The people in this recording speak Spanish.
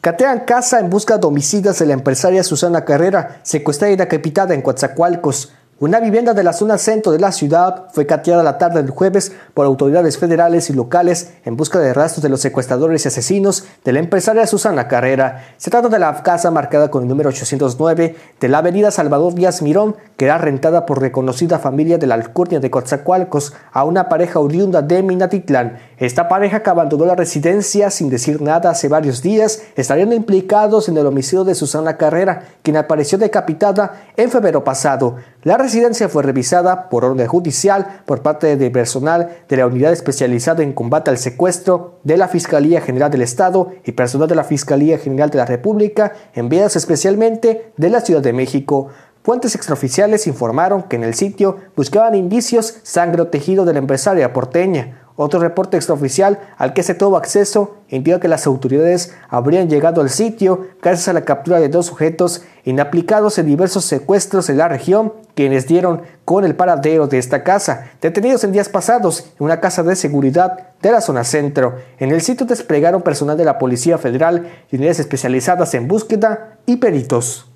Catean casa en busca de homicidas de la empresaria Susana Carrera, secuestrada y decapitada en Coatzacoalcos. Una vivienda de la zona centro de la ciudad fue cateada la tarde del jueves por autoridades federales y locales en busca de rastros de los secuestradores y asesinos de la empresaria Susana Carrera. Se trata de la casa marcada con el número 809 de la avenida Salvador Díaz Mirón, que rentada por reconocida familia de la alcurnia de Coatzacoalcos a una pareja oriunda de Minatitlán. Esta pareja que abandonó la residencia sin decir nada hace varios días estarían implicados en el homicidio de Susana Carrera, quien apareció decapitada en febrero pasado. La residencia fue revisada por orden judicial por parte de personal de la Unidad Especializada en Combate al Secuestro de la Fiscalía General del Estado y personal de la Fiscalía General de la República, enviadas especialmente de la Ciudad de México. Fuentes extraoficiales informaron que en el sitio buscaban indicios sangre o tejido de la empresaria porteña. Otro reporte extraoficial al que se tuvo acceso indica que las autoridades habrían llegado al sitio gracias a la captura de dos sujetos inaplicados en diversos secuestros en la región, quienes dieron con el paradero de esta casa, detenidos en días pasados en una casa de seguridad de la zona centro. En el sitio desplegaron personal de la Policía Federal unidades especializadas en búsqueda y peritos.